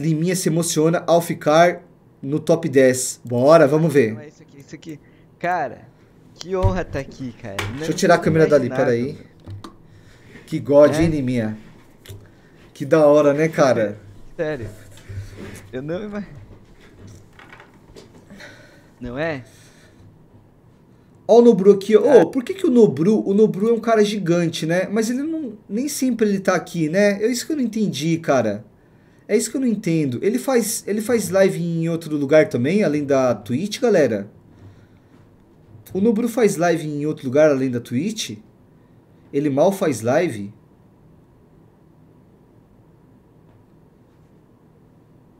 Liminha se emociona ao ficar no top 10. Bora, vamos ver. É isso aqui, isso aqui. Cara, que honra tá aqui, cara. Não Deixa eu tirar a câmera dali, nada, peraí. Mano. Que god, é? hein, Liminha? Que da hora, né, cara? Sério. Eu não imagino. Não é? Ó o Nobru aqui. Ô, oh, por que, que o Nobru... O Nobru é um cara gigante, né? Mas ele não... Nem sempre ele tá aqui, né? É isso que eu não entendi, cara. É isso que eu não entendo. Ele faz, ele faz live em outro lugar também, além da Twitch, galera? O Nobru faz live em outro lugar além da Twitch? Ele mal faz live?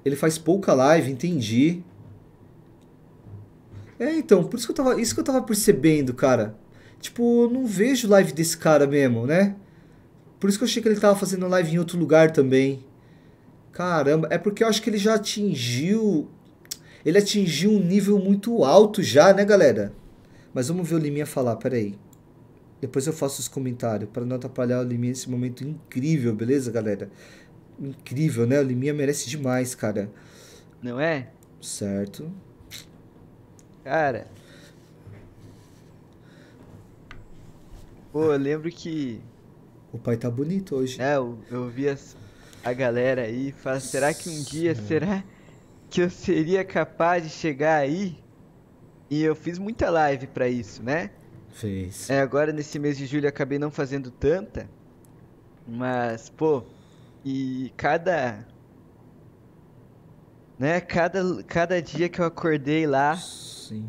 Ele faz pouca live, entendi. É, então, por isso que eu tava, isso que eu tava percebendo, cara. Tipo, eu não vejo live desse cara mesmo, né? Por isso que eu achei que ele tava fazendo live em outro lugar também. Caramba, é porque eu acho que ele já atingiu. Ele atingiu um nível muito alto já, né, galera? Mas vamos ver o Liminha falar, peraí. Depois eu faço os comentários para não atrapalhar o Liminha nesse momento incrível, beleza, galera? Incrível, né? O Liminha merece demais, cara. Não é? Certo. Cara. Pô, eu lembro que. O pai tá bonito hoje. É, eu, eu vi as a galera aí, fala, será que um dia, será que eu seria capaz de chegar aí? E eu fiz muita live para isso, né? Fez. É, agora nesse mês de julho acabei não fazendo tanta, mas pô, e cada né, cada cada dia que eu acordei lá, sim.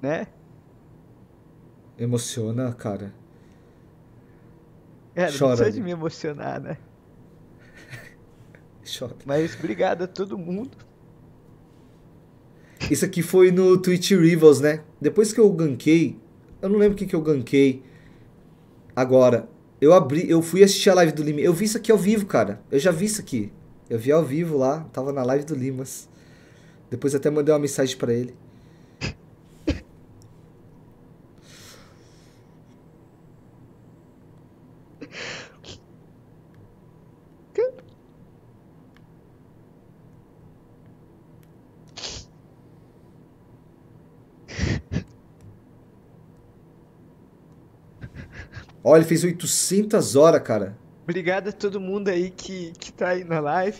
Né? Emociona, cara. Cara, Chora, não precisa de me emocionar, né? Chora. Mas obrigado a todo mundo. Isso aqui foi no Twitch Rivals, né? Depois que eu ganquei, eu não lembro o que, que eu ganquei agora. Eu abri, eu fui assistir a live do Lima. Eu vi isso aqui ao vivo, cara. Eu já vi isso aqui. Eu vi ao vivo lá, tava na live do Limas. Depois até mandei uma mensagem para ele. Olha, ele fez 800 horas, cara. Obrigado a todo mundo aí que, que tá aí na live.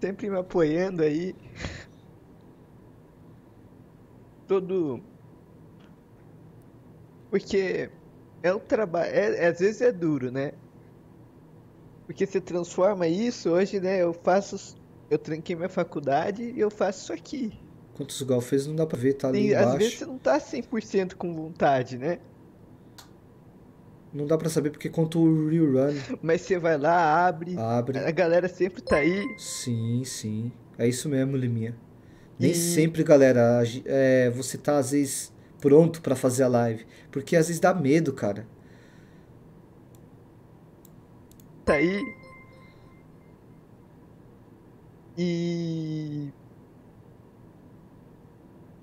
Sempre me apoiando aí. Todo. Porque é um trabalho. É, é, às vezes é duro, né? Porque você transforma isso hoje, né? Eu faço. Eu tranquei minha faculdade e eu faço isso aqui. Quantos Gal fez não dá pra ver, tá ali Tem, embaixo. Às vezes você não tá 100% com vontade, né? Não dá pra saber porque conta o rerun. Mas você vai lá, abre, abre. A galera sempre tá aí. Sim, sim. É isso mesmo, Liminha. E... Nem sempre, galera, é, você tá às vezes pronto para fazer a live. Porque às vezes dá medo, cara. Tá aí. E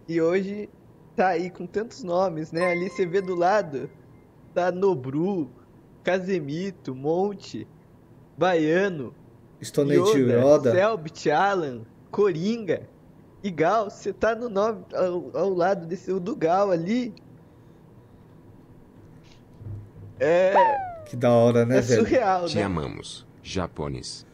e hoje tá aí com tantos nomes, né? Ali você vê do lado, tá Nobru, Casemito, Monte, Baiano, Stone Yoda, Selbit, Alan, Coringa e Gal. Você tá no nome, ao, ao lado desse do Gal ali. É... Que da hora, né, é velho? surreal, né? Te né? amamos, Japones.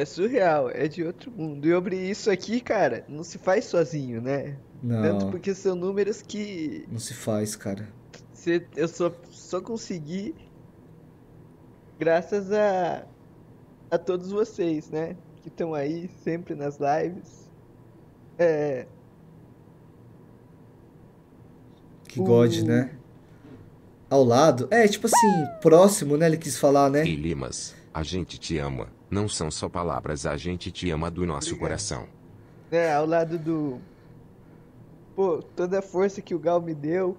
É surreal, é de outro mundo. E sobre isso aqui, cara, não se faz sozinho, né? Não. Tanto porque são números que. Não se faz, cara. eu só, só consegui graças a, a todos vocês, né? Que estão aí sempre nas lives. É. Que god o... né? Ao lado. É, tipo assim, próximo, né? Ele quis falar, né? E Limas, a gente te ama. Não são só palavras, a gente te ama do nosso Obrigado. coração. É, ao lado do. Pô, toda a força que o Gal me deu,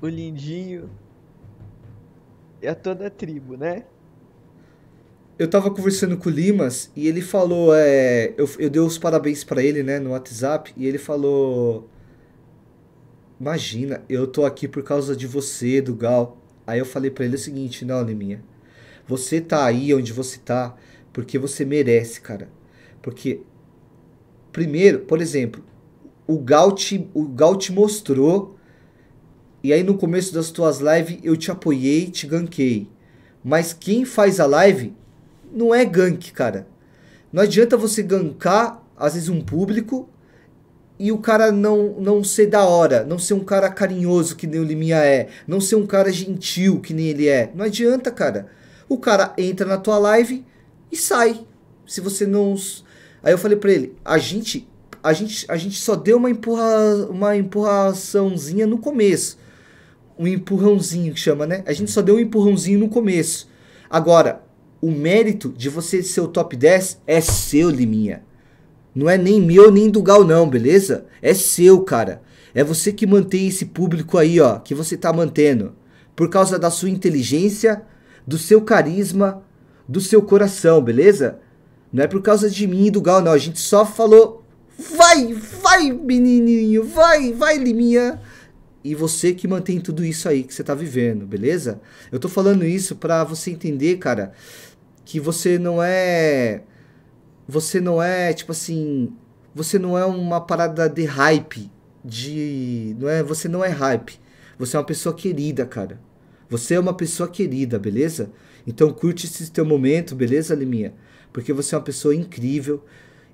o lindinho. E a toda a tribo, né? Eu tava conversando com o Limas e ele falou, é, eu, eu dei os parabéns para ele, né, no WhatsApp, e ele falou: Imagina, eu tô aqui por causa de você, do Gal. Aí eu falei para ele o seguinte: Não, Liminha você tá aí onde você tá porque você merece, cara. Porque primeiro, por exemplo, o Gal te, o Gal te mostrou e aí no começo das tuas lives eu te apoiei, te ganquei. Mas quem faz a live não é gank, cara. Não adianta você gankar às vezes um público e o cara não não ser da hora, não ser um cara carinhoso que nem o Liminha é, não ser um cara gentil que nem ele é. Não adianta, cara. O cara entra na tua live e sai. Se você não. Aí eu falei para ele, a gente, a gente, a gente só deu uma empurra, uma empurraçãozinha no começo, um empurrãozinho que chama, né? A gente só deu um empurrãozinho no começo. Agora, o mérito de você ser o top 10 é seu, Liminha. Não é nem meu nem do Gal não, beleza? É seu, cara. É você que mantém esse público aí, ó, que você tá mantendo. Por causa da sua inteligência, do seu carisma, do seu coração, beleza? Não é por causa de mim e do Gal, não. A gente só falou. Vai, vai, menininho, vai, vai, Liminha. E você que mantém tudo isso aí que você tá vivendo, beleza? Eu tô falando isso pra você entender, cara, que você não é. Você não é, tipo assim. Você não é uma parada de hype. De. Não é, você não é hype. Você é uma pessoa querida, cara. Você é uma pessoa querida, beleza? Então curte esse teu momento, beleza, Liminha? Porque você é uma pessoa incrível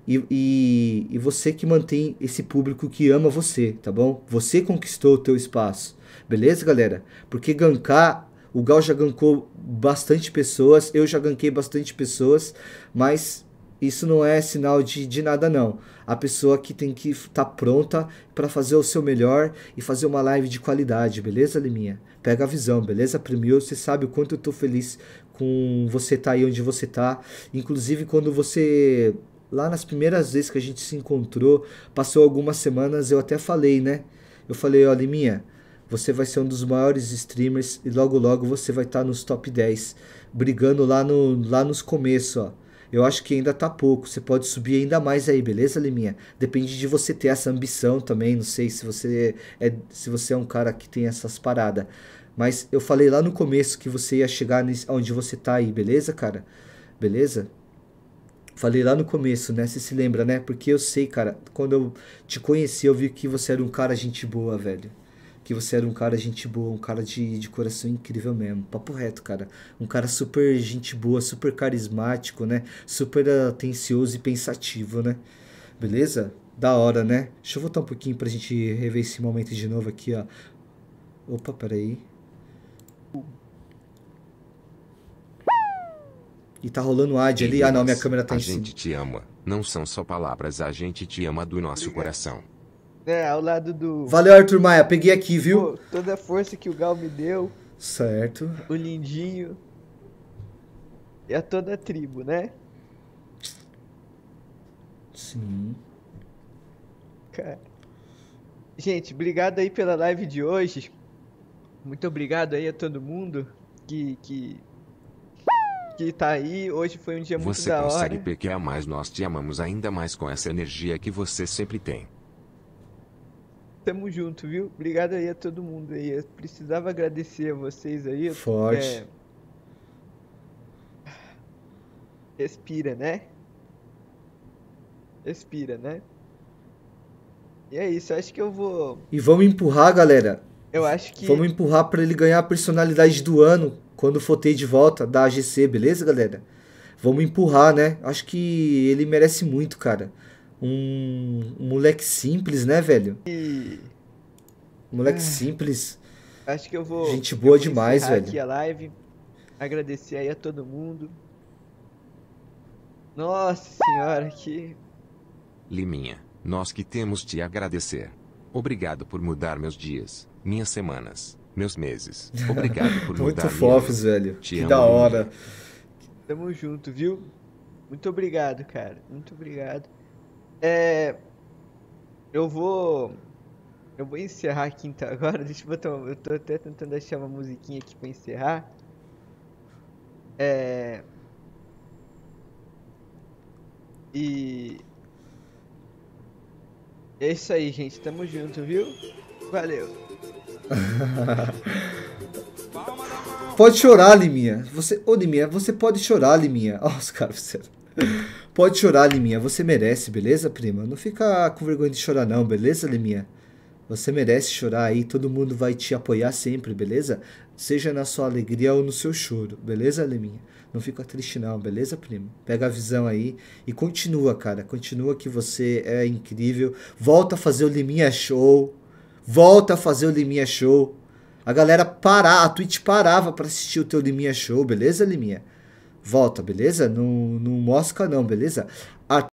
e, e, e você que mantém esse público que ama você, tá bom? Você conquistou o teu espaço, beleza, galera? Porque gankar, o Gal já gankou bastante pessoas, eu já ganquei bastante pessoas, mas isso não é sinal de, de nada, não. A pessoa que tem que estar tá pronta para fazer o seu melhor e fazer uma live de qualidade, beleza, Liminha? Pega a visão, beleza, Primeiro, Você sabe o quanto eu tô feliz com você tá aí onde você tá. Inclusive, quando você. Lá nas primeiras vezes que a gente se encontrou, passou algumas semanas, eu até falei, né? Eu falei, ó, Liminha, você vai ser um dos maiores streamers e logo logo você vai estar tá nos top 10, brigando lá, no, lá nos começos, ó eu acho que ainda tá pouco. Você pode subir ainda mais aí, beleza, Liminha? Depende de você ter essa ambição também. Não sei se você é, se você é um cara que tem essas paradas. Mas eu falei lá no começo que você ia chegar nesse, onde você tá aí, beleza, cara? Beleza? Falei lá no começo, né? Você se lembra, né? Porque eu sei, cara, quando eu te conheci, eu vi que você era um cara gente boa, velho que você era um cara gente boa, um cara de, de coração incrível mesmo. Papo reto, cara. Um cara super gente boa, super carismático, né? Super atencioso e pensativo, né? Beleza? Da hora, né? Deixa eu voltar um pouquinho pra gente rever esse momento de novo aqui, ó. Opa, peraí. E tá rolando ad ali. Ah, não, minha câmera tá a em cima. A gente te ama. Não são só palavras, a gente te ama do nosso coração. É, ao lado do. Valeu, Arthur Maia. Peguei aqui, viu? Pô, toda a força que o Gal me deu. Certo. O lindinho. E a toda a tribo, né? Sim. Cara. Gente, obrigado aí pela live de hoje. Muito obrigado aí a todo mundo que. que que tá aí, hoje foi um dia muito você da hora. Você consegue pequear mais, nós te amamos ainda mais com essa energia que você sempre tem. Tamo junto, viu? Obrigado aí a todo mundo aí. Eu precisava agradecer a vocês aí. Forte. É... Respira, né? Respira, né? E é isso, acho que eu vou. E vamos empurrar, galera. Eu acho que. Vamos empurrar para ele ganhar a personalidade do ano quando fotei de volta da AGC, beleza, galera? Vamos empurrar, né? Acho que ele merece muito, cara um, um moleque simples, né, velho? Moleque ah. simples. Acho que eu vou. Gente boa vou demais, velho. Aqui a live. Agradecer aí a todo mundo. Nossa senhora, que. Liminha, nós que temos te agradecer. Obrigado por mudar meus dias, minhas semanas, meus meses. Obrigado por mudar. Muito fofos, velho. Te que amo, da hora. Minha. Tamo junto, viu? Muito obrigado, cara. Muito obrigado. É, eu vou. Eu vou encerrar aqui então agora. Deixa eu botar uma, Eu tô até tentando achar uma musiquinha aqui pra encerrar. É. E. É isso aí, gente. Tamo junto, viu? Valeu. pode chorar, Liminha. Você, ô, Liminha, você pode chorar, Liminha. Ó, os caras fizeram. Pode chorar, Liminha. Você merece, beleza, prima? Não fica com vergonha de chorar, não, beleza, Liminha? Você merece chorar aí. Todo mundo vai te apoiar sempre, beleza? Seja na sua alegria ou no seu choro, beleza, Liminha? Não fica triste, não, beleza, prima? Pega a visão aí e continua, cara. Continua que você é incrível. Volta a fazer o Liminha Show. Volta a fazer o Liminha Show. A galera parar, a Twitch parava para assistir o teu Liminha Show, beleza, Liminha? Volta, beleza? Não, não mosca não, beleza?